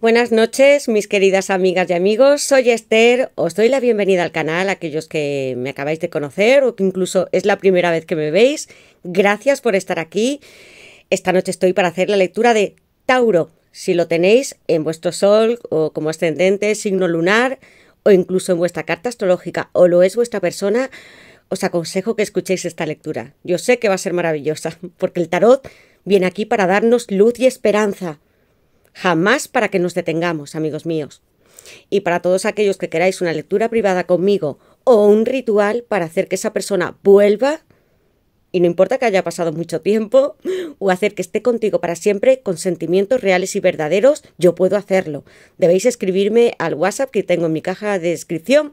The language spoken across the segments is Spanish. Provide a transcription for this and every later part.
Buenas noches, mis queridas amigas y amigos. Soy Esther. Os doy la bienvenida al canal, aquellos que me acabáis de conocer o que incluso es la primera vez que me veis. Gracias por estar aquí. Esta noche estoy para hacer la lectura de Tauro, si lo tenéis en vuestro sol o como ascendente, signo lunar o incluso en vuestra carta astrológica o lo es vuestra persona, os aconsejo que escuchéis esta lectura. Yo sé que va a ser maravillosa, porque el tarot viene aquí para darnos luz y esperanza jamás para que nos detengamos, amigos míos. Y para todos aquellos que queráis una lectura privada conmigo o un ritual para hacer que esa persona vuelva, y no importa que haya pasado mucho tiempo, o hacer que esté contigo para siempre con sentimientos reales y verdaderos, yo puedo hacerlo. Debéis escribirme al WhatsApp que tengo en mi caja de descripción,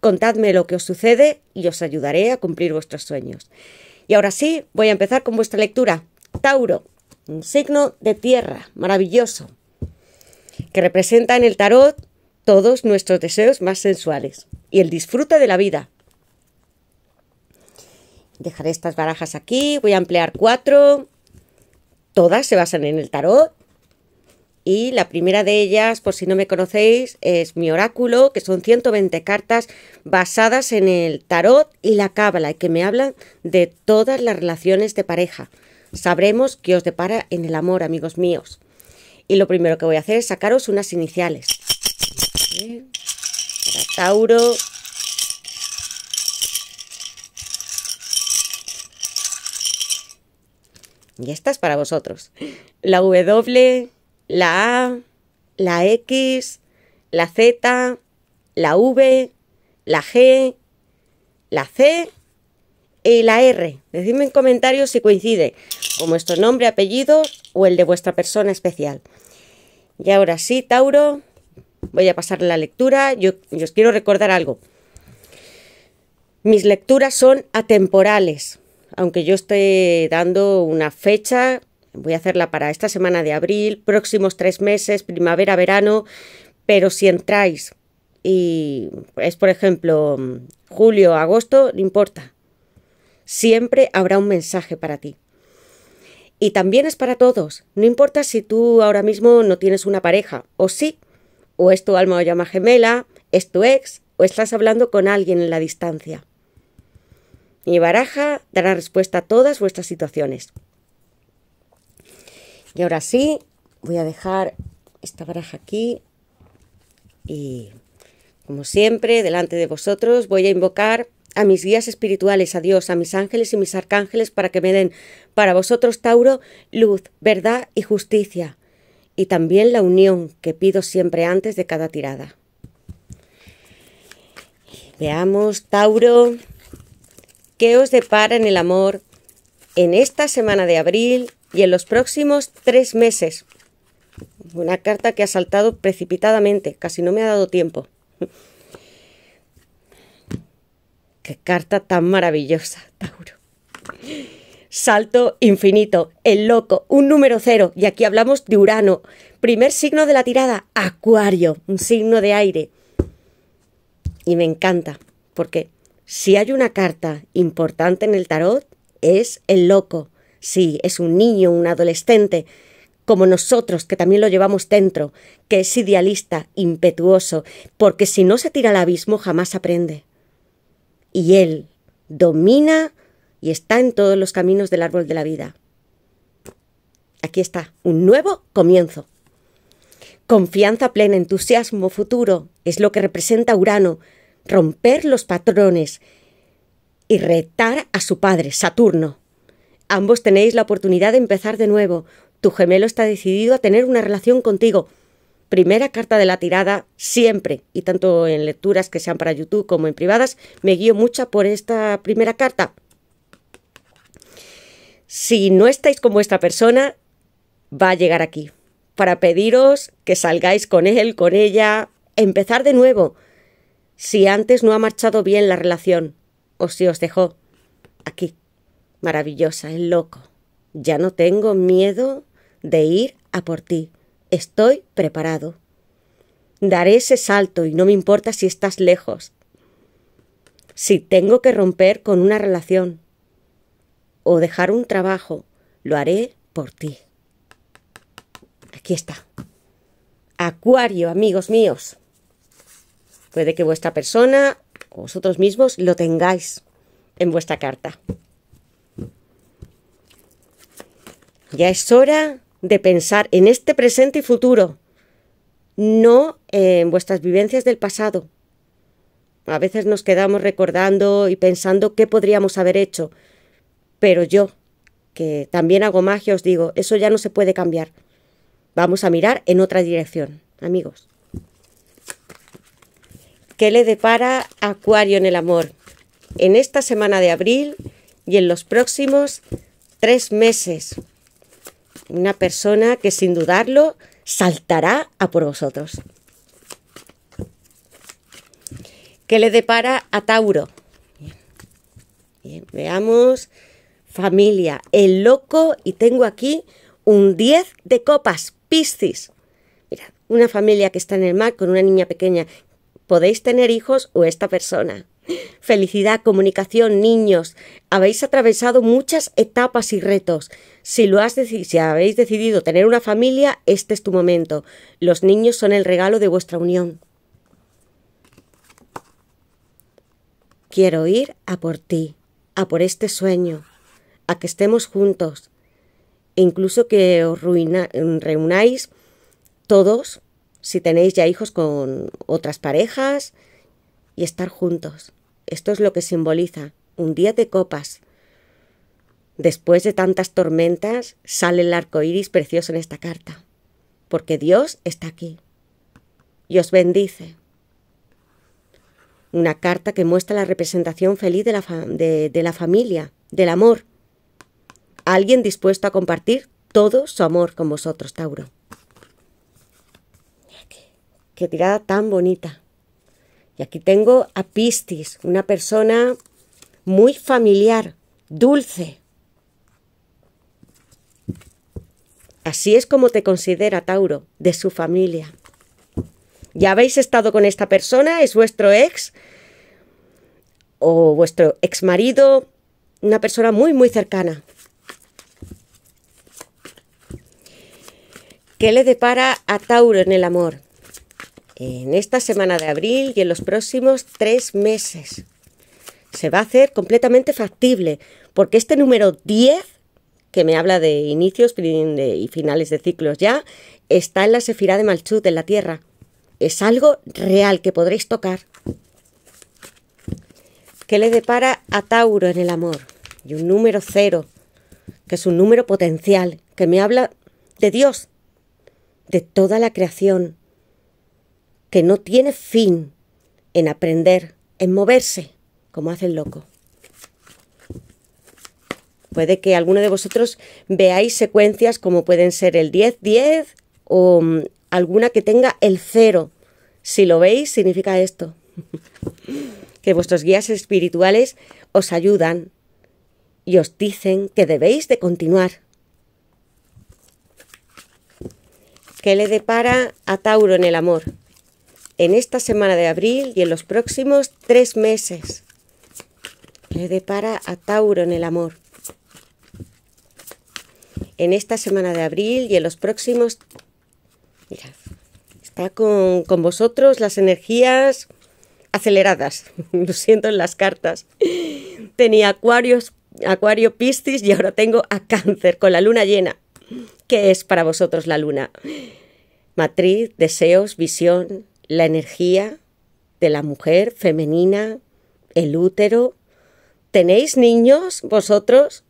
contadme lo que os sucede y os ayudaré a cumplir vuestros sueños. Y ahora sí, voy a empezar con vuestra lectura. Tauro, un signo de tierra maravilloso, que representa en el tarot todos nuestros deseos más sensuales y el disfrute de la vida. Dejaré estas barajas aquí, voy a emplear cuatro, todas se basan en el tarot. Y la primera de ellas, por si no me conocéis, es mi oráculo, que son 120 cartas basadas en el tarot y la cábala, y que me hablan de todas las relaciones de pareja, Sabremos qué os depara en el amor, amigos míos. Y lo primero que voy a hacer es sacaros unas iniciales. Tauro. Y esta para vosotros. La W, la A, la X, la Z, la V, la G, la C y la R. Decidme en comentarios si coincide. Como vuestro nombre, apellido o el de vuestra persona especial. Y ahora sí, Tauro, voy a pasar la lectura. Yo, yo os quiero recordar algo. Mis lecturas son atemporales, aunque yo esté dando una fecha, voy a hacerla para esta semana de abril, próximos tres meses, primavera, verano, pero si entráis y es por ejemplo julio, agosto, no importa, siempre habrá un mensaje para ti. Y también es para todos, no importa si tú ahora mismo no tienes una pareja, o sí, o es tu alma o llama gemela, es tu ex, o estás hablando con alguien en la distancia. Mi baraja dará respuesta a todas vuestras situaciones. Y ahora sí, voy a dejar esta baraja aquí y, como siempre, delante de vosotros voy a invocar a mis guías espirituales, a Dios, a mis ángeles y mis arcángeles, para que me den para vosotros, Tauro, luz, verdad y justicia, y también la unión que pido siempre antes de cada tirada. Veamos, Tauro, qué os depara en el amor en esta semana de abril y en los próximos tres meses. Una carta que ha saltado precipitadamente, casi no me ha dado tiempo. Qué carta tan maravillosa, Tauro. Salto infinito, el loco, un número cero, y aquí hablamos de Urano. Primer signo de la tirada, Acuario, un signo de aire. Y me encanta, porque si hay una carta importante en el tarot, es el loco. Sí, es un niño, un adolescente, como nosotros, que también lo llevamos dentro, que es idealista, impetuoso, porque si no se tira al abismo jamás aprende y Él domina y está en todos los caminos del árbol de la vida. Aquí está, un nuevo comienzo. Confianza plena, entusiasmo futuro es lo que representa Urano, romper los patrones y retar a su padre, Saturno. Ambos tenéis la oportunidad de empezar de nuevo. Tu gemelo está decidido a tener una relación contigo, primera carta de la tirada siempre, y tanto en lecturas que sean para YouTube como en privadas, me guío mucha por esta primera carta. Si no estáis con vuestra persona, va a llegar aquí para pediros que salgáis con él, con ella, empezar de nuevo. Si antes no ha marchado bien la relación, o si os dejó aquí. Maravillosa, es loco. Ya no tengo miedo de ir a por ti. Estoy preparado. Daré ese salto y no me importa si estás lejos. Si tengo que romper con una relación o dejar un trabajo, lo haré por ti. Aquí está. Acuario, amigos míos. Puede que vuestra persona o vosotros mismos lo tengáis en vuestra carta. Ya es hora de pensar en este presente y futuro, no en vuestras vivencias del pasado. A veces nos quedamos recordando y pensando qué podríamos haber hecho, pero yo, que también hago magia, os digo, eso ya no se puede cambiar. Vamos a mirar en otra dirección, amigos. ¿Qué le depara Acuario en el amor? En esta semana de abril y en los próximos tres meses una persona que sin dudarlo saltará a por vosotros. ¿Qué le depara a Tauro? Bien. veamos, familia, el loco, y tengo aquí un 10 de copas, Piscis. Mira, una familia que está en el mar con una niña pequeña. Podéis tener hijos o esta persona. Felicidad, comunicación, niños. Habéis atravesado muchas etapas y retos. Si lo has si habéis decidido tener una familia, este es tu momento. Los niños son el regalo de vuestra unión. Quiero ir a por ti, a por este sueño, a que estemos juntos, e incluso que os ruina, reunáis todos si tenéis ya hijos con otras parejas y estar juntos. Esto es lo que simboliza un día de copas. Después de tantas tormentas, sale el arco iris precioso en esta carta, porque Dios está aquí y os bendice. Una carta que muestra la representación feliz de la, la familia, del amor. Alguien dispuesto a compartir todo su amor con vosotros, Tauro. Qué tirada tan bonita. Y aquí tengo a Pistis, una persona muy familiar, dulce. Así es como te considera Tauro, de su familia. ¿Ya habéis estado con esta persona? ¿Es vuestro ex? ¿O vuestro ex marido? Una persona muy, muy cercana. ¿Qué le depara a Tauro en el amor? en esta semana de abril y en los próximos tres meses. Se va a hacer completamente factible, porque este número 10, que me habla de inicios y finales de ciclos ya, está en la Sefirá de Malchut, en la Tierra. Es algo real que podréis tocar. ¿Qué le depara a Tauro en el amor? Y un número cero, que es un número potencial, que me habla de Dios, de toda la creación, que no tiene fin en aprender, en moverse, como hace el loco. Puede que alguno de vosotros veáis secuencias como pueden ser el 10-10 o mm, alguna que tenga el cero. Si lo veis, significa esto. que vuestros guías espirituales os ayudan y os dicen que debéis de continuar. ¿Qué le depara a Tauro en el amor? en esta semana de abril y en los próximos tres meses. Le depara a Tauro en el amor. En esta semana de abril y en los próximos... Mira. está con, con vosotros las energías aceleradas. Lo siento en las cartas. Tenía acuarios, acuario piscis y ahora tengo a cáncer con la luna llena. ¿Qué es para vosotros la luna? Matriz, deseos, visión, la energía de la mujer femenina, el útero. ¿Tenéis niños vosotros?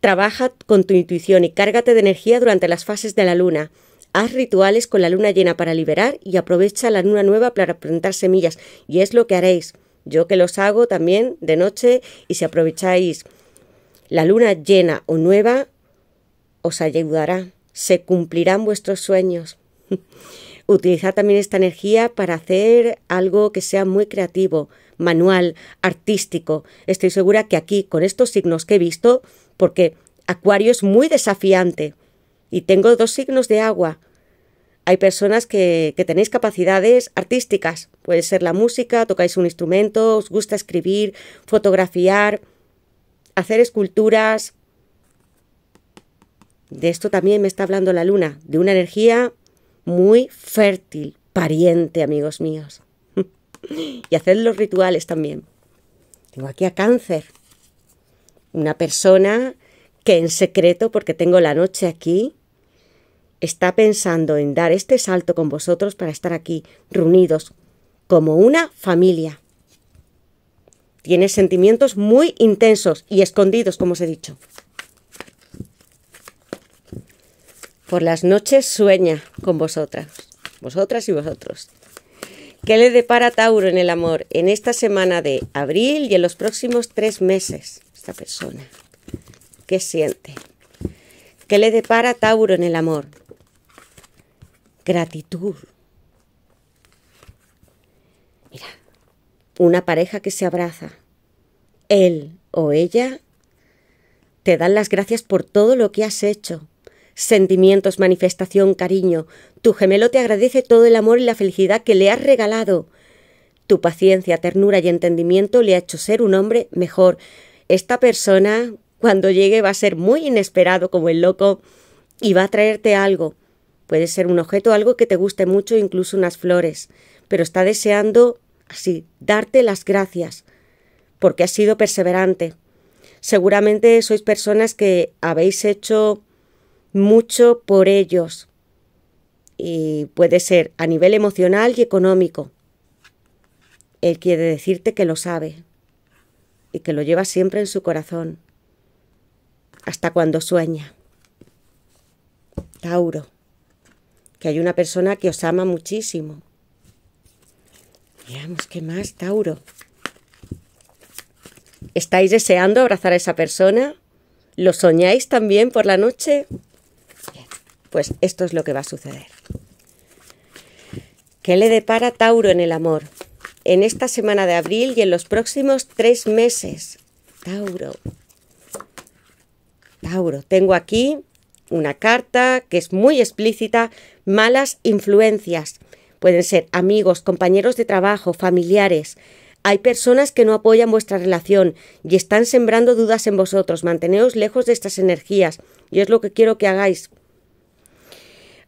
Trabaja con tu intuición y cárgate de energía durante las fases de la luna. Haz rituales con la luna llena para liberar y aprovecha la luna nueva para plantar semillas. Y es lo que haréis. Yo que los hago también de noche y si aprovecháis la luna llena o nueva, os ayudará. Se cumplirán vuestros sueños utilizar también esta energía para hacer algo que sea muy creativo, manual, artístico. Estoy segura que aquí, con estos signos que he visto, porque Acuario es muy desafiante y tengo dos signos de agua. Hay personas que, que tenéis capacidades artísticas, puede ser la música, tocáis un instrumento, os gusta escribir, fotografiar, hacer esculturas, de esto también me está hablando la luna, de una energía muy fértil pariente, amigos míos. y hacer los rituales también. Tengo aquí a cáncer, una persona que en secreto, porque tengo la noche aquí, está pensando en dar este salto con vosotros para estar aquí reunidos como una familia. Tiene sentimientos muy intensos y escondidos, como os he dicho. Por las noches sueña con vosotras, vosotras y vosotros. ¿Qué le depara Tauro en el amor en esta semana de abril y en los próximos tres meses? Esta persona. ¿Qué siente? ¿Qué le depara Tauro en el amor? Gratitud. Mira, una pareja que se abraza. Él o ella te dan las gracias por todo lo que has hecho, Sentimientos, manifestación, cariño. Tu gemelo te agradece todo el amor y la felicidad que le has regalado. Tu paciencia, ternura y entendimiento le ha hecho ser un hombre mejor. Esta persona, cuando llegue, va a ser muy inesperado como el loco y va a traerte algo. Puede ser un objeto, algo que te guste mucho, incluso unas flores, pero está deseando, así, darte las gracias, porque has sido perseverante. Seguramente sois personas que habéis hecho mucho por ellos. Y puede ser a nivel emocional y económico. Él quiere decirte que lo sabe y que lo lleva siempre en su corazón, hasta cuando sueña. Tauro, que hay una persona que os ama muchísimo. Veamos pues, qué más, Tauro. ¿Estáis deseando abrazar a esa persona? ¿Lo soñáis también por la noche? Pues esto es lo que va a suceder. ¿Qué le depara Tauro en el amor? En esta semana de abril y en los próximos tres meses. Tauro. Tauro, tengo aquí una carta que es muy explícita, malas influencias. Pueden ser amigos, compañeros de trabajo, familiares. Hay personas que no apoyan vuestra relación y están sembrando dudas en vosotros. Manteneos lejos de estas energías. Y es lo que quiero que hagáis.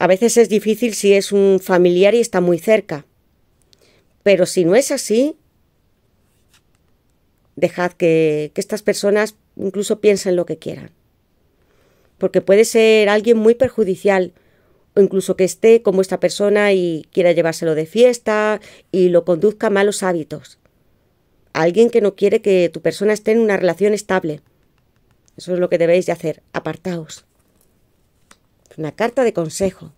A veces es difícil si es un familiar y está muy cerca. Pero si no es así, dejad que, estas personas incluso piensen lo que quieran. Porque puede ser alguien muy perjudicial o incluso que esté como esta persona y quiera llevárselo de fiesta y lo conduzca a malos hábitos. Alguien que no quiere que tu persona esté en una relación estable. Eso es lo que debéis de hacer, apartaos. Una carta de consejo.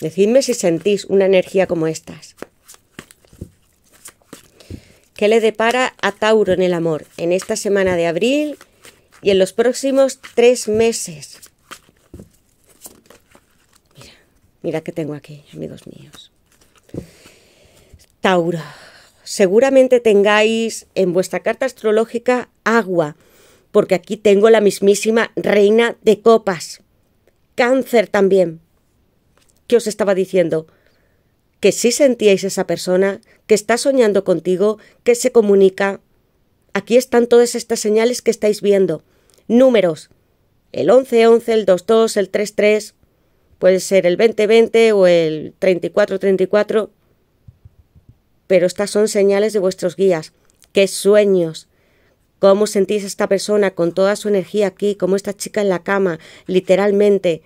Decidme si sentís una energía como estas. ¿Qué le depara a Tauro en el amor en esta semana de abril y en los próximos tres meses? Mira, mira que tengo aquí, amigos míos. Tauro, seguramente tengáis en vuestra carta astrológica agua, porque aquí tengo la mismísima reina de copas cáncer también. ¿Qué os estaba diciendo? Que si sentíais esa persona, que está soñando contigo, que se comunica. Aquí están todas estas señales que estáis viendo. Números. El 1111, el 22, el 33, puede ser el 2020 o el 3434. Pero estas son señales de vuestros guías. ¡Qué sueños! cómo sentís a esta persona con toda su energía aquí, como esta chica en la cama, literalmente.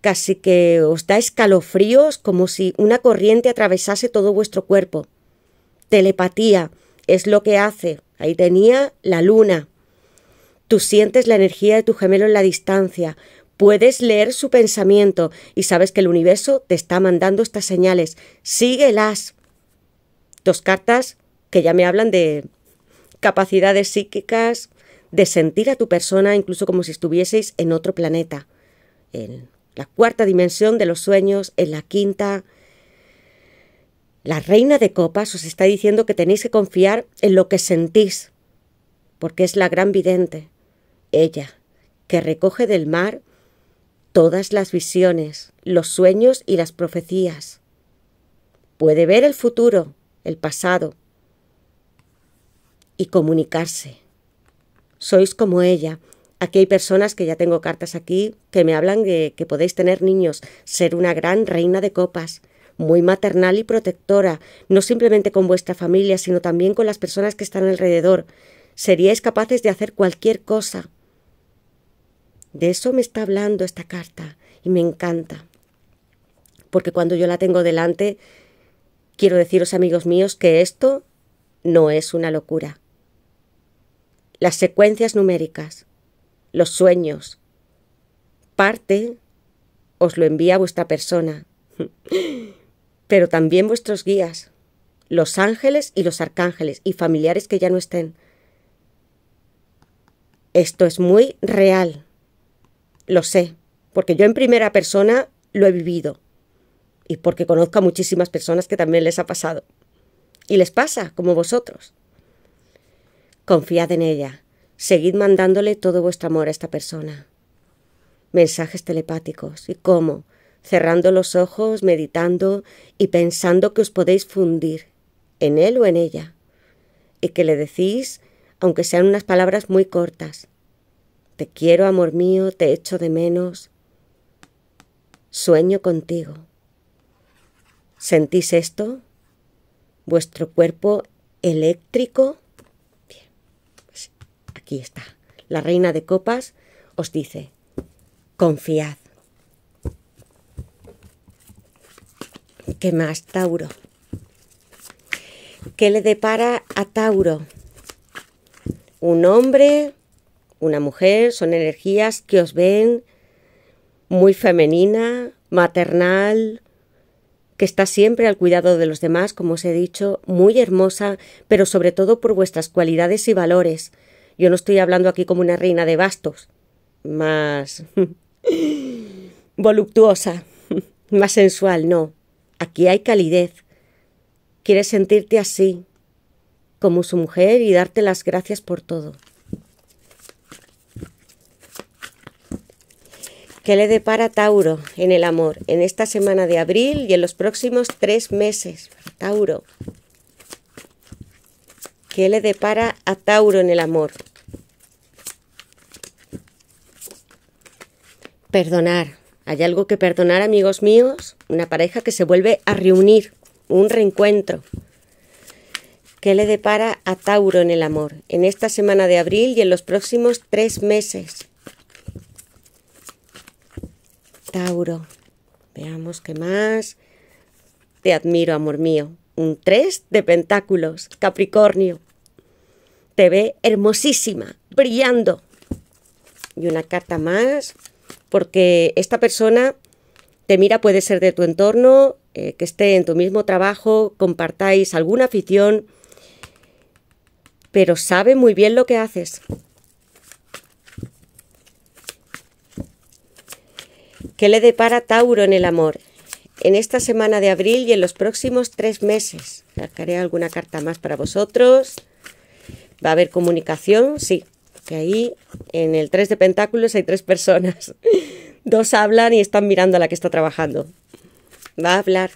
Casi que os da escalofríos como si una corriente atravesase todo vuestro cuerpo. Telepatía es lo que hace. Ahí tenía la luna. Tú sientes la energía de tu gemelo en la distancia, puedes leer su pensamiento y sabes que el universo te está mandando estas señales. Síguelas. Dos cartas que ya me hablan de capacidades psíquicas de sentir a tu persona incluso como si estuvieseis en otro planeta. En la cuarta dimensión de los sueños, en la quinta... La reina de copas os está diciendo que tenéis que confiar en lo que sentís, porque es la gran vidente, ella, que recoge del mar todas las visiones, los sueños y las profecías. Puede ver el futuro, el pasado, y comunicarse. Sois como ella. Aquí hay personas que ya tengo cartas aquí que me hablan de que podéis tener niños, ser una gran reina de copas, muy maternal y protectora, no simplemente con vuestra familia, sino también con las personas que están alrededor. Seríais capaces de hacer cualquier cosa. De eso me está hablando esta carta y me encanta. Porque cuando yo la tengo delante, quiero deciros amigos míos que esto no es una locura las secuencias numéricas, los sueños. Parte os lo envía vuestra persona, pero también vuestros guías, los ángeles y los arcángeles y familiares que ya no estén. Esto es muy real. Lo sé, porque yo en primera persona lo he vivido y porque conozco a muchísimas personas que también les ha pasado. Y les pasa, como vosotros. Confiad en ella. Seguid mandándole todo vuestro amor a esta persona. Mensajes telepáticos. ¿Y cómo? Cerrando los ojos, meditando y pensando que os podéis fundir en él o en ella. Y que le decís, aunque sean unas palabras muy cortas. Te quiero, amor mío, te echo de menos. Sueño contigo. ¿Sentís esto? Vuestro cuerpo eléctrico aquí está, la reina de copas os dice, confiad. ¿Qué más, Tauro? ¿Qué le depara a Tauro? Un hombre, una mujer, son energías que os ven muy femenina, maternal, que está siempre al cuidado de los demás, como os he dicho, muy hermosa, pero sobre todo por vuestras cualidades y valores, yo no estoy hablando aquí como una reina de bastos, más voluptuosa, más sensual, no. Aquí hay calidez. Quieres sentirte así, como su mujer, y darte las gracias por todo. ¿Qué le depara Tauro en el amor en esta semana de abril y en los próximos tres meses? Tauro. ¿Qué le depara a Tauro en el amor? Perdonar. Hay algo que perdonar, amigos míos. Una pareja que se vuelve a reunir. Un reencuentro. ¿Qué le depara a Tauro en el amor? En esta semana de abril y en los próximos tres meses. Tauro. Veamos qué más. Te admiro, amor mío. Un tres de pentáculos. Capricornio te ve hermosísima, brillando. Y una carta más, porque esta persona te mira, puede ser de tu entorno, eh, que esté en tu mismo trabajo, compartáis alguna afición, pero sabe muy bien lo que haces. ¿Qué le depara Tauro en el amor? En esta semana de abril y en los próximos tres meses. Sacaré alguna carta más para vosotros. Va a haber comunicación, sí, que ahí en el 3 de Pentáculos hay tres personas. Dos hablan y están mirando a la que está trabajando. Va a hablar.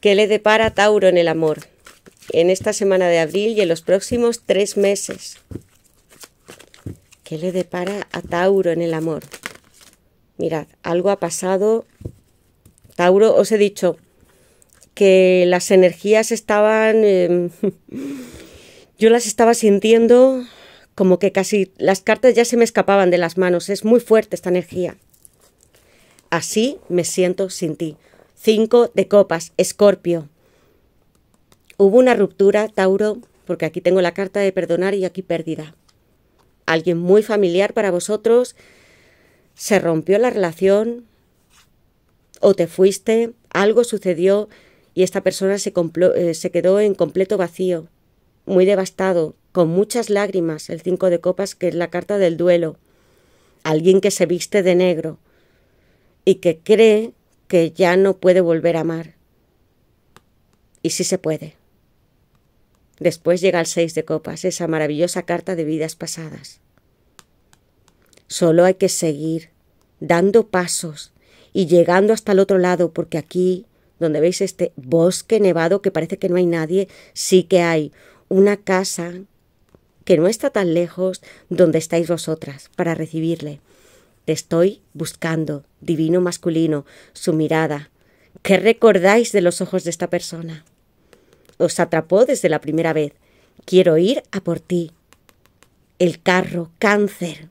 ¿Qué le depara a Tauro en el amor? En esta semana de abril y en los próximos tres meses. ¿Qué le depara a Tauro en el amor? Mirad, algo ha pasado. Tauro, os he dicho, que las energías estaban... Em, yo las estaba sintiendo como que casi las cartas ya se me escapaban de las manos. Es muy fuerte esta energía. Así me siento sin ti. Cinco de copas, Escorpio. Hubo una ruptura, Tauro, porque aquí tengo la carta de perdonar y aquí pérdida. Alguien muy familiar para vosotros. Se rompió la relación o te fuiste, algo sucedió, y esta persona eh, se, quedó en completo vacío, muy devastado, con muchas lágrimas, el cinco de copas que es la carta del duelo, alguien que se viste de negro y que cree que ya no puede volver a amar. Y sí se puede. Después llega el seis de copas, esa maravillosa carta de vidas pasadas. Solo hay que seguir dando pasos y llegando hasta el otro lado porque aquí donde veis este bosque nevado que parece que no hay nadie, sí que hay una casa que no está tan lejos donde estáis vosotras para recibirle. Te estoy buscando, divino masculino, su mirada. ¿Qué recordáis de los ojos de esta persona? Os atrapó desde la primera vez. Quiero ir a por ti. El carro, cáncer.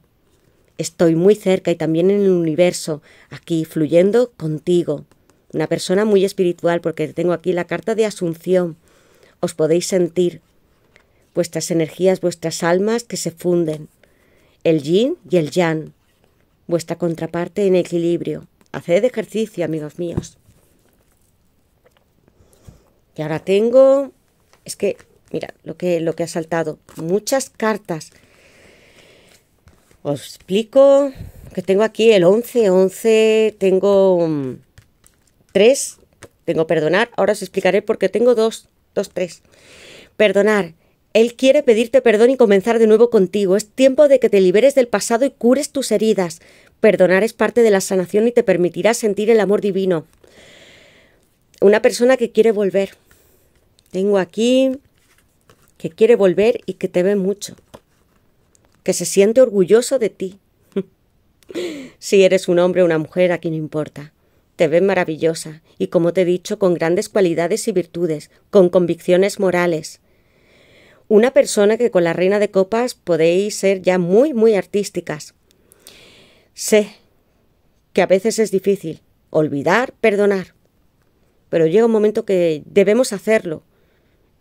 Estoy muy cerca y también en el universo, aquí fluyendo contigo una persona muy espiritual, porque tengo aquí la carta de Asunción. Os podéis sentir vuestras energías, vuestras almas que se funden, el yin y el yang, vuestra contraparte en equilibrio. Haced ejercicio, amigos míos. Y ahora tengo, es que, mira, lo que, lo que ha saltado, muchas cartas. Os explico que tengo aquí el 11, 11, tengo mm, tres, tengo perdonar, ahora os explicaré por qué tengo dos, dos, tres. Perdonar. Él quiere pedirte perdón y comenzar de nuevo contigo. Es tiempo de que te liberes del pasado y cures tus heridas. Perdonar es parte de la sanación y te permitirá sentir el amor divino. Una persona que quiere volver. Tengo aquí que quiere volver y que te ve mucho. Que se siente orgulloso de ti. si eres un hombre o una mujer, aquí no importa. Te ves maravillosa y, como te he dicho, con grandes cualidades y virtudes, con convicciones morales. Una persona que con la reina de copas podéis ser ya muy, muy artísticas. Sé que a veces es difícil olvidar, perdonar, pero llega un momento que debemos hacerlo.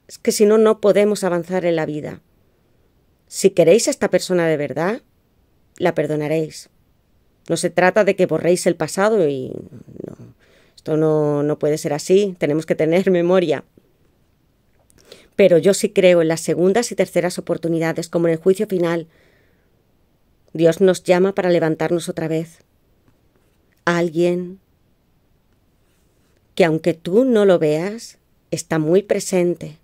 Es que si no, no podemos avanzar en la vida. Si queréis a esta persona de verdad, la perdonaréis. No se trata de que borréis el pasado y esto no, no puede ser así, tenemos que tener memoria. Pero yo sí creo en las segundas y terceras oportunidades, como en el juicio final. Dios nos llama para levantarnos otra vez. alguien que aunque tú no lo veas, está muy presente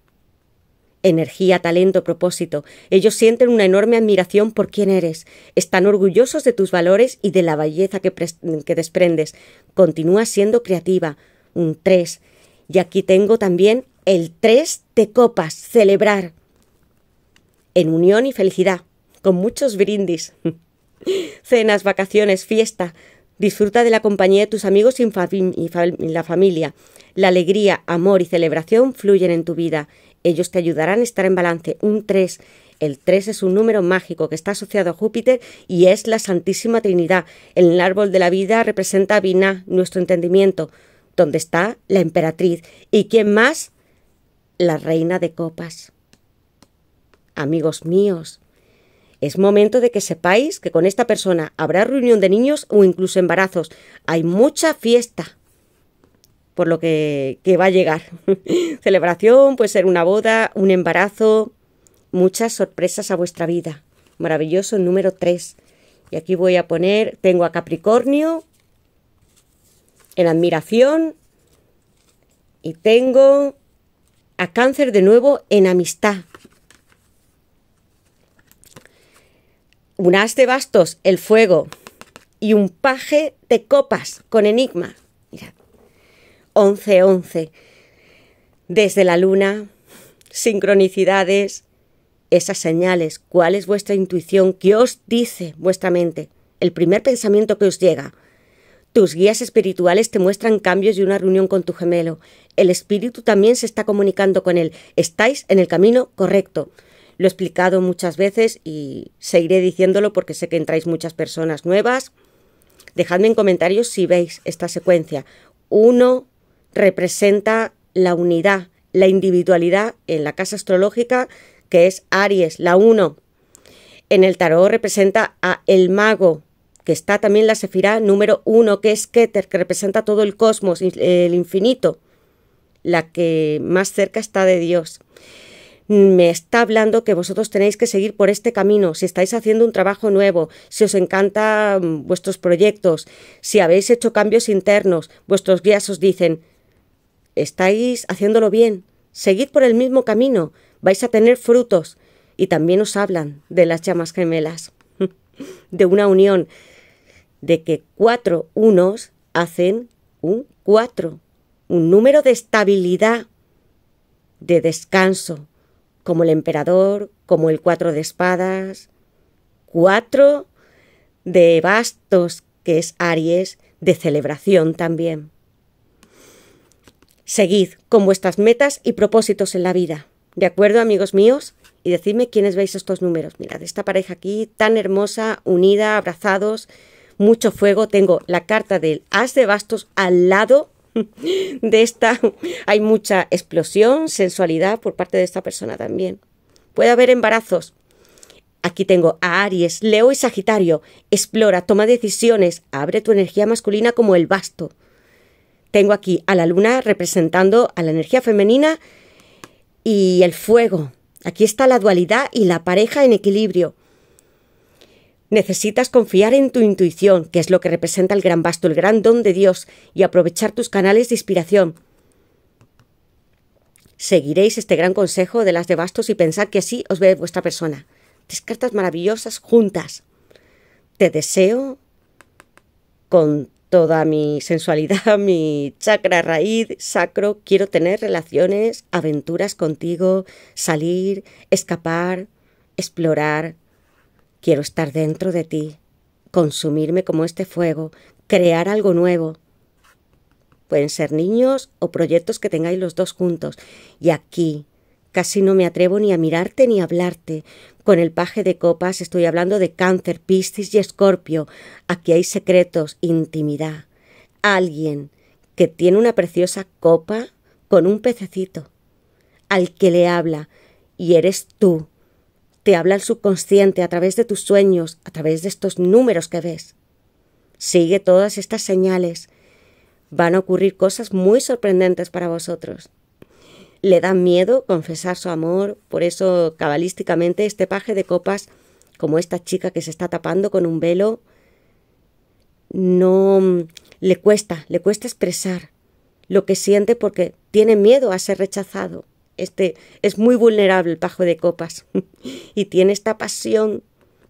energía, talento, propósito. Ellos sienten una enorme admiración por quién eres. Están orgullosos de tus valores y de la belleza que, desprendes. Continúa siendo creativa. Un tres... Y aquí tengo también el tres de copas, celebrar. En unión y felicidad, con muchos brindis. Cenas, vacaciones, fiesta. Disfruta de la compañía de tus amigos y, la familia. La alegría, amor y celebración fluyen en tu vida ellos te ayudarán a estar en balance. Un 3. El 3 es un número mágico que está asociado a Júpiter y es la Santísima Trinidad. en El árbol de la vida representa a nuestro entendimiento, donde está la emperatriz. ¿Y quién más? La reina de copas. Amigos míos, es momento de que sepáis que con esta persona habrá reunión de niños o incluso embarazos. Hay mucha fiesta por lo que, va a llegar. Celebración, puede ser una boda, un embarazo, muchas sorpresas a vuestra vida. Maravilloso número 3. Y aquí voy a poner, tengo a Capricornio en admiración y tengo a Cáncer de nuevo en amistad. Un as de bastos, el fuego y un paje de copas con enigma. 11 Desde la luna, sincronicidades, esas señales, cuál es vuestra intuición, qué os dice vuestra mente, el primer pensamiento que os llega. Tus guías espirituales te muestran cambios y una reunión con tu gemelo. El espíritu también se está comunicando con él. Estáis en el camino correcto. Lo he explicado muchas veces y seguiré diciéndolo porque sé que entráis muchas personas nuevas. Dejadme en comentarios si veis esta secuencia. 1, representa la unidad, la individualidad en la casa astrológica que es Aries, la 1. En el tarot representa a el mago, que está también la sefirá número 1, que es Keter, que representa todo el cosmos, el infinito, la que más cerca está de Dios. Me está hablando que vosotros tenéis que seguir por este camino, si estáis haciendo un trabajo nuevo, si os encantan vuestros proyectos, si habéis hecho cambios internos, vuestros guías os dicen, estáis haciéndolo bien, seguid por el mismo camino, vais a tener frutos. Y también os hablan de las llamas gemelas, de una unión, de que cuatro unos hacen un cuatro, un número de estabilidad, de descanso, como el emperador, como el cuatro de espadas, cuatro de bastos, que es Aries, de celebración también. Seguid con vuestras metas y propósitos en la vida. ¿De acuerdo, amigos míos? Y decidme quiénes veis estos números. Mirad, esta pareja aquí, tan hermosa, unida, abrazados, mucho fuego. Tengo la carta del As de Bastos al lado de esta. Hay mucha explosión, sensualidad por parte de esta persona también. Puede haber embarazos. Aquí tengo a Aries, Leo y Sagitario. Explora, toma decisiones, abre tu energía masculina como el basto tengo aquí a la luna representando a la energía femenina y el fuego. Aquí está la dualidad y la pareja en equilibrio. Necesitas confiar en tu intuición, que es lo que representa el gran basto, el gran don de Dios, y aprovechar tus canales de inspiración. Seguiréis este gran consejo de las de bastos y pensad que así os ve vuestra persona. Tres cartas maravillosas juntas. Te deseo con toda mi sensualidad, mi chakra raíz, sacro, quiero tener relaciones, aventuras contigo, salir, escapar, explorar. Quiero estar dentro de ti, consumirme como este fuego, crear algo nuevo. Pueden ser niños o proyectos que tengáis los dos juntos. Y aquí Casi no me atrevo ni a mirarte ni a hablarte. Con el paje de copas estoy hablando de cáncer, piscis y escorpio. Aquí hay secretos, intimidad. Alguien que tiene una preciosa copa con un pececito. Al que le habla. Y eres tú. Te habla el subconsciente a través de tus sueños, a través de estos números que ves. Sigue todas estas señales. Van a ocurrir cosas muy sorprendentes para vosotros le da miedo confesar su amor, por eso cabalísticamente este paje de copas, como esta chica que se está tapando con un velo, no mm, le cuesta, le cuesta expresar lo que siente porque tiene miedo a ser rechazado. Este es muy vulnerable el paje de copas y tiene esta pasión,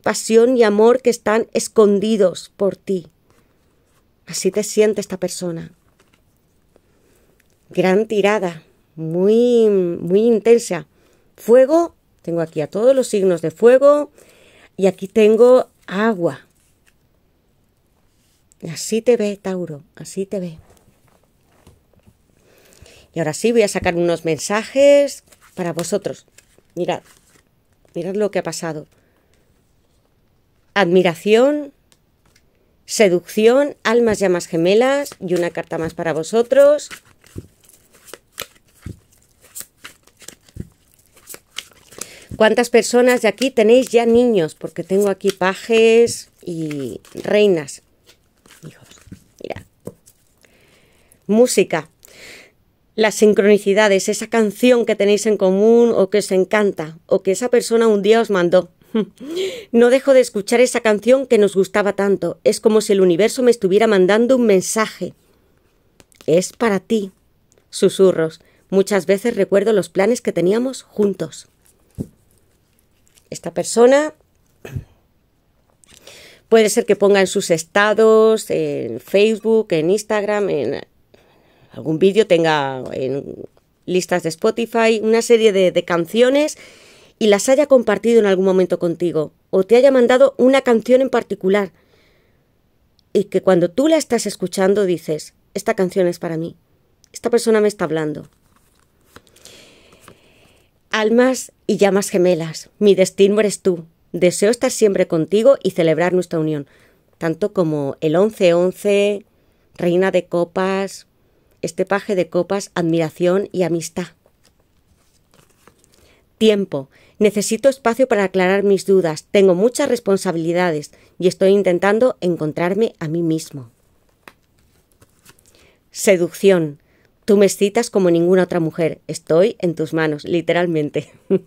pasión y amor que están escondidos por ti. Así te siente esta persona. Gran tirada muy, muy intensa. Fuego, tengo aquí a todos los signos de fuego y aquí tengo agua. Así te ve, Tauro, así te ve. Y ahora sí voy a sacar unos mensajes para vosotros. Mirad, mirad lo que ha pasado. Admiración, seducción, almas llamas gemelas y una carta más para vosotros. ¿Cuántas personas de aquí tenéis ya niños? Porque tengo aquí pajes y reinas. Hijos, mira. Música. Las sincronicidades, esa canción que tenéis en común o que os encanta o que esa persona un día os mandó. No dejo de escuchar esa canción que nos gustaba tanto. Es como si el universo me estuviera mandando un mensaje. Es para ti. Susurros. Muchas veces recuerdo los planes que teníamos juntos. Esta persona puede ser que ponga en sus estados, en Facebook, en Instagram, en algún vídeo, tenga en listas de Spotify, una serie de, de canciones y las haya compartido en algún momento contigo o te haya mandado una canción en particular y que cuando tú la estás escuchando dices, esta canción es para mí, esta persona me está hablando, Almas y llamas gemelas, mi destino eres tú. Deseo estar siempre contigo y celebrar nuestra unión, tanto como el 11-11, Reina de Copas, este paje de copas, admiración y amistad. Tiempo. Necesito espacio para aclarar mis dudas. Tengo muchas responsabilidades y estoy intentando encontrarme a mí mismo. Seducción. Tú me excitas como ninguna otra mujer. Estoy en tus manos, literalmente.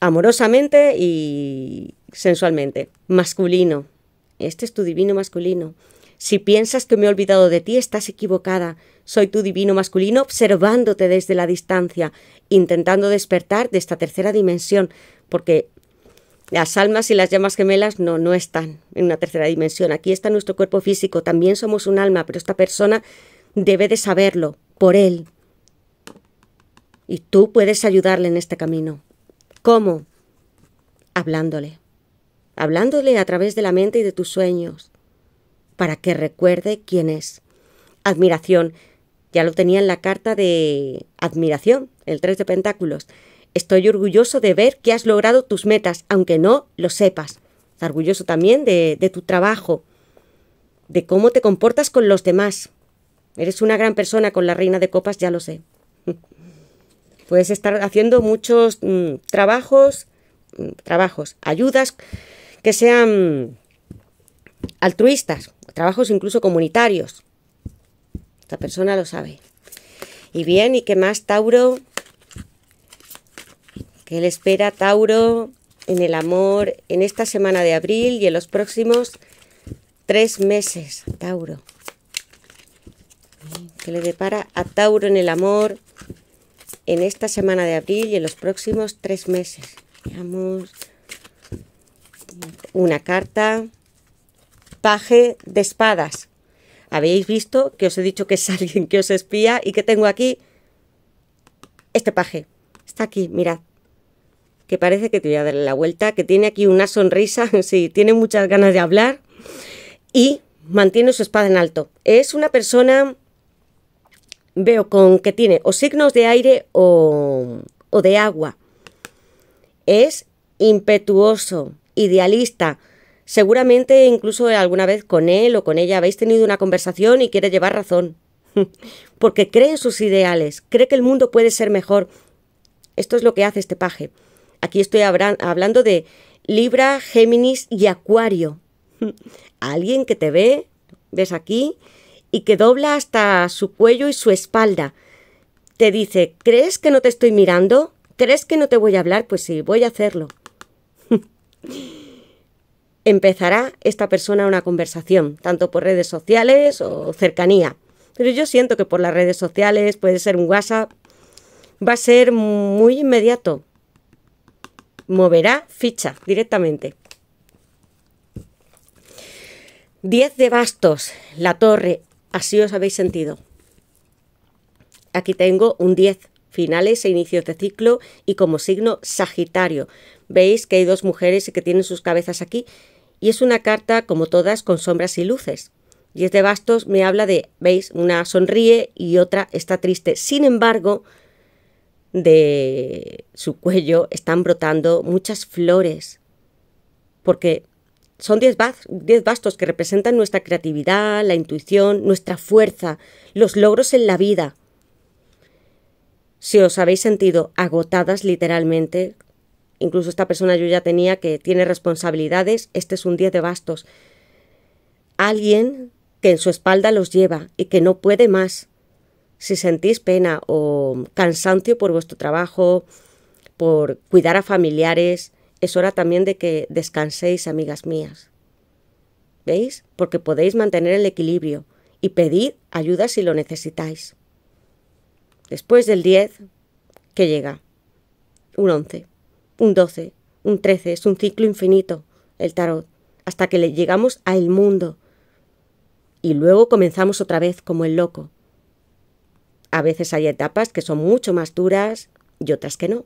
Amorosamente y sensualmente. Masculino. Este es tu divino masculino. Si piensas que me he olvidado de ti, estás equivocada. Soy tu divino masculino observándote desde la distancia, intentando despertar de esta tercera dimensión, porque las almas y las llamas gemelas no, no están en una tercera dimensión. Aquí está nuestro cuerpo físico. También somos un alma, pero esta persona debe de saberlo por él. Y tú puedes ayudarle en este camino. ¿Cómo? Hablándole. Hablándole a través de la mente y de tus sueños. Para que recuerde quién es. Admiración. Ya lo tenía en la carta de admiración, el tres de pentáculos. Estoy orgulloso de ver que has logrado tus metas, aunque no lo sepas. orgulloso también de, tu trabajo, de cómo te comportas con los demás. Eres una gran persona con la reina de copas, ya lo sé. Puedes estar haciendo muchos mm, trabajos, mm, trabajos, ayudas que sean altruistas, trabajos incluso comunitarios. Esta persona lo sabe. Y bien, ¿y qué más, Tauro? que le espera Tauro en el amor en esta semana de abril y en los próximos tres meses, Tauro. Que le depara a Tauro en el amor en esta semana de abril y en los próximos tres meses. Veamos una carta, paje de espadas. Habéis visto que os he dicho que es alguien que os espía y que tengo aquí este paje. Está aquí, mirad que parece que te voy a dar la vuelta, que tiene aquí una sonrisa, sí, tiene muchas ganas de hablar y mantiene su espada en alto. Es una persona, veo, con que tiene o signos de aire o, o de agua. Es impetuoso, idealista. Seguramente incluso alguna vez con él o con ella habéis tenido una conversación y quiere llevar razón. Porque cree en sus ideales, cree que el mundo puede ser mejor. Esto es lo que hace este paje. Aquí estoy hablando de Libra, Géminis y Acuario. Alguien que te ve, ves aquí, y que dobla hasta su cuello y su espalda. Te dice, ¿crees que no te estoy mirando? ¿Crees que no te voy a hablar? Pues sí, voy a hacerlo. Empezará esta persona una conversación, tanto por redes sociales o cercanía. Pero yo siento que por las redes sociales, puede ser un WhatsApp, va a ser muy inmediato, moverá ficha directamente. 10 de bastos, la torre, así os habéis sentido. Aquí tengo un 10, finales e inicios de ciclo y como signo Sagitario. Veis que hay dos mujeres y que tienen sus cabezas aquí y es una carta como todas con sombras y luces. 10 de bastos me habla de, veis, una sonríe y otra está triste. Sin embargo, de su cuello están brotando muchas flores, porque son diez, bastos que representan nuestra creatividad, la intuición, nuestra fuerza, los logros en la vida. Si os habéis sentido agotadas literalmente, incluso esta persona yo ya tenía que tiene responsabilidades, este es un 10 de bastos. Alguien que en su espalda los lleva y que no puede más, si sentís pena o cansancio por vuestro trabajo, por cuidar a familiares, es hora también de que descanséis, amigas mías. ¿Veis? Porque podéis mantener el equilibrio y pedir ayuda si lo necesitáis. Después del 10, ¿qué llega? Un 11, un 12, un 13, es un ciclo infinito, el tarot, hasta que le llegamos al mundo. Y luego comenzamos otra vez como el loco, a veces hay etapas que son mucho más duras y otras que no,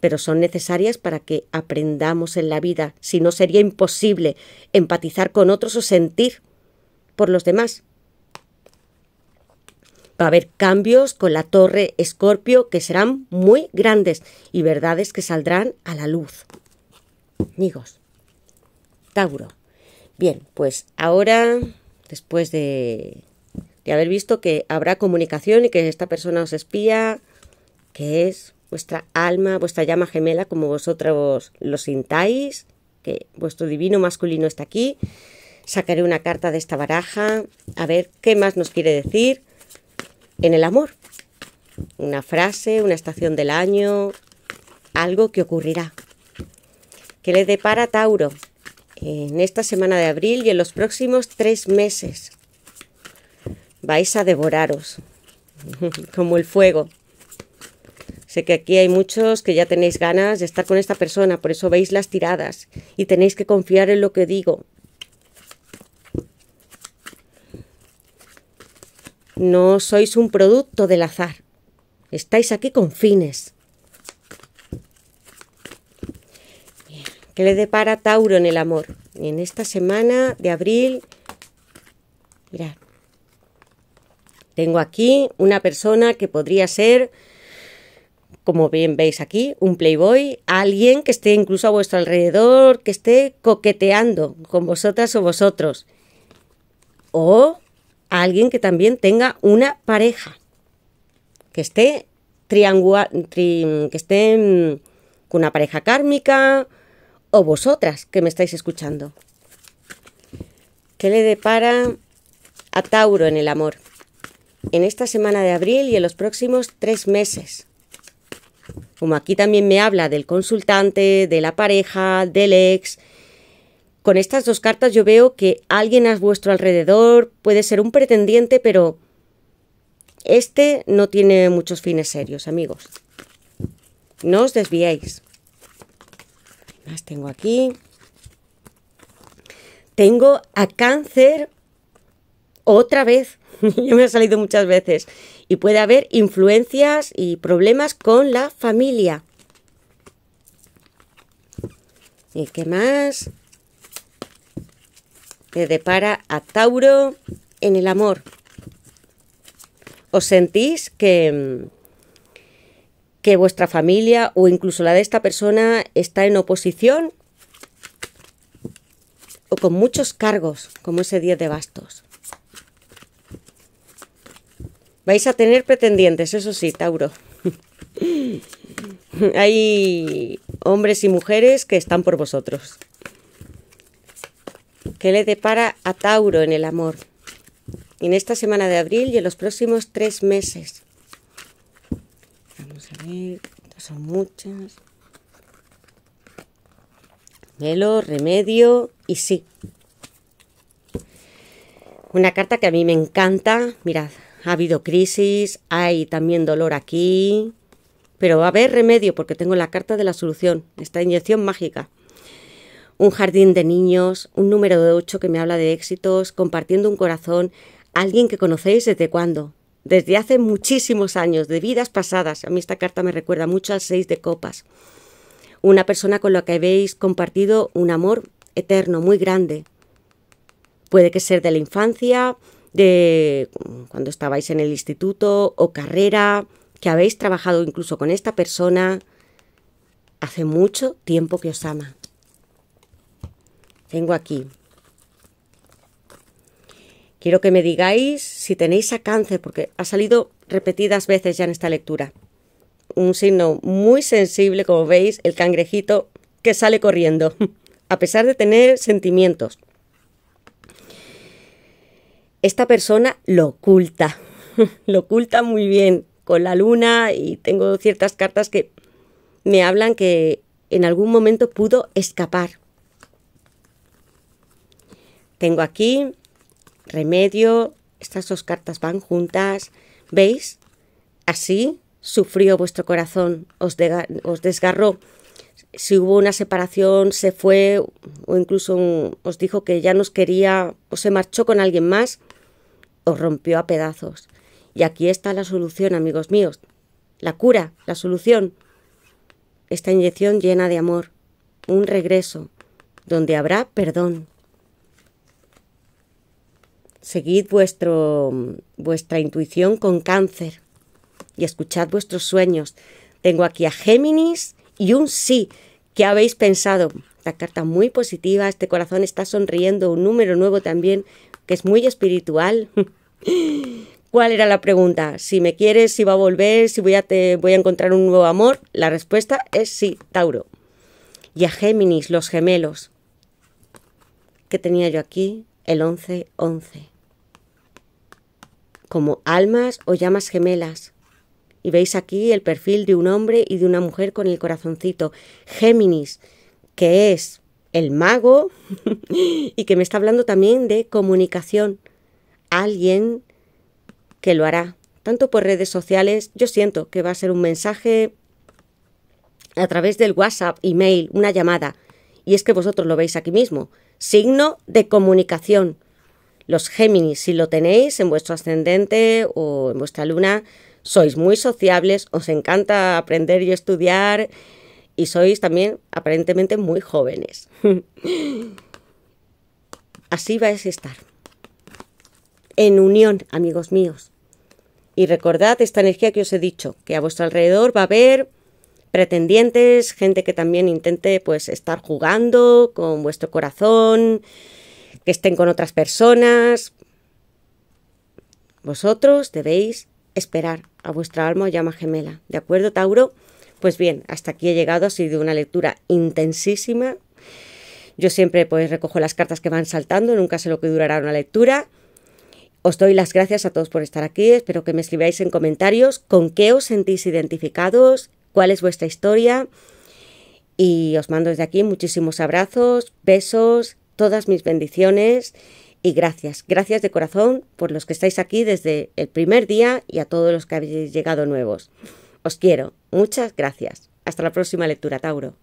pero son necesarias para que aprendamos en la vida, si no sería imposible empatizar con otros o sentir por los demás. Va a haber cambios con la torre Escorpio que serán muy grandes y verdades que saldrán a la luz. Amigos, Tauro. Bien, pues ahora, después de y haber visto que habrá comunicación y que esta persona os espía, que es vuestra alma, vuestra llama gemela, como vosotros lo sintáis, que vuestro divino masculino está aquí. Sacaré una carta de esta baraja, a ver qué más nos quiere decir en el amor. Una frase, una estación del año, algo que ocurrirá. Que le depara Tauro en esta semana de abril y en los próximos tres meses? vais a devoraros, como el fuego. Sé que aquí hay muchos que ya tenéis ganas de estar con esta persona, por eso veis las tiradas y tenéis que confiar en lo que digo. No sois un producto del azar, estáis aquí con fines. ¿Qué le depara Tauro en el amor? En esta semana de abril, mirad, tengo aquí una persona que podría ser, como bien veis aquí, un playboy, alguien que esté incluso a vuestro alrededor, que esté coqueteando con vosotras o vosotros. O alguien que también tenga una pareja, que esté triangular, que esté mm, con una pareja kármica o vosotras que me estáis escuchando. ¿Qué le depara a Tauro en el amor? en esta semana de abril y en los próximos tres meses. Como aquí también me habla del consultante, de la pareja, del ex, con estas dos cartas yo veo que alguien a vuestro alrededor puede ser un pretendiente, pero este no tiene muchos fines serios, amigos. No os desviéis. Las tengo aquí? Tengo a cáncer otra vez. Yo me ha salido muchas veces. Y puede haber influencias y problemas con la familia. ¿Y qué más? Te depara a Tauro en el amor. ¿Os sentís que, que vuestra familia o incluso la de esta persona está en oposición? O con muchos cargos, como ese 10 de bastos. Vais a tener pretendientes, eso sí, Tauro. Hay hombres y mujeres que están por vosotros. ¿Qué le depara a Tauro en el amor? En esta semana de abril y en los próximos tres meses. Vamos a ver, son muchas. Velo, remedio y sí. Una carta que a mí me encanta, mirad, ha habido crisis, hay también dolor aquí, pero va a haber remedio porque tengo la carta de la solución, esta inyección mágica. Un jardín de niños, un número de ocho que me habla de éxitos, compartiendo un corazón, alguien que conocéis desde cuándo, desde hace muchísimos años, de vidas pasadas. A mí esta carta me recuerda mucho al seis de copas. Una persona con la que habéis compartido un amor eterno, muy grande. Puede que sea de la infancia, de cuando estabais en el instituto o carrera, que habéis trabajado incluso con esta persona hace mucho tiempo que os ama. Tengo aquí. Quiero que me digáis si tenéis a cáncer, porque ha salido repetidas veces ya en esta lectura. Un signo muy sensible, como veis, el cangrejito que sale corriendo, a pesar de tener sentimientos esta persona lo oculta, lo oculta muy bien con la luna y tengo ciertas cartas que me hablan que en algún momento pudo escapar. Tengo aquí remedio, estas dos cartas van juntas, ¿veis? Así sufrió vuestro corazón, os, desgarró. Si hubo una separación, se fue o incluso os dijo que ya nos quería o se marchó con alguien más, rompió a pedazos. Y aquí está la solución, amigos míos. La cura, la solución. Esta inyección llena de amor, un regreso, donde habrá perdón. Seguid vuestro, vuestra intuición con cáncer y escuchad vuestros sueños. Tengo aquí a Géminis y un sí. ¿Qué habéis pensado? La carta muy positiva, este corazón está sonriendo, un número nuevo también, que es muy espiritual. ¿Cuál era la pregunta? Si me quieres, si va a volver, si voy a, te, voy a encontrar un nuevo amor. La respuesta es sí, Tauro. Y a Géminis, los gemelos. ¿Qué tenía yo aquí? El 11-11. Como almas o llamas gemelas. Y veis aquí el perfil de un hombre y de una mujer con el corazoncito. Géminis, que es el mago y que me está hablando también de comunicación alguien que lo hará. Tanto por redes sociales, yo siento que va a ser un mensaje a través del WhatsApp, email, una llamada. Y es que vosotros lo veis aquí mismo. Signo de comunicación. Los Géminis, si lo tenéis en vuestro ascendente o en vuestra luna, sois muy sociables, os encanta aprender y estudiar y sois también aparentemente muy jóvenes. Así vais a estar en unión, amigos míos. Y recordad esta energía que os he dicho, que a vuestro alrededor va a haber pretendientes, gente que también intente pues estar jugando con vuestro corazón, que estén con otras personas. Vosotros debéis esperar a vuestra alma llama gemela, ¿de acuerdo, Tauro? Pues bien, hasta aquí he llegado, ha sido una lectura intensísima. Yo siempre pues recojo las cartas que van saltando, nunca sé lo que durará una lectura. Os doy las gracias a todos por estar aquí, espero que me escribáis en comentarios con qué os sentís identificados, cuál es vuestra historia y os mando desde aquí muchísimos abrazos, besos, todas mis bendiciones y gracias, gracias de corazón por los que estáis aquí desde el primer día y a todos los que habéis llegado nuevos. Os quiero, muchas gracias. Hasta la próxima lectura, Tauro.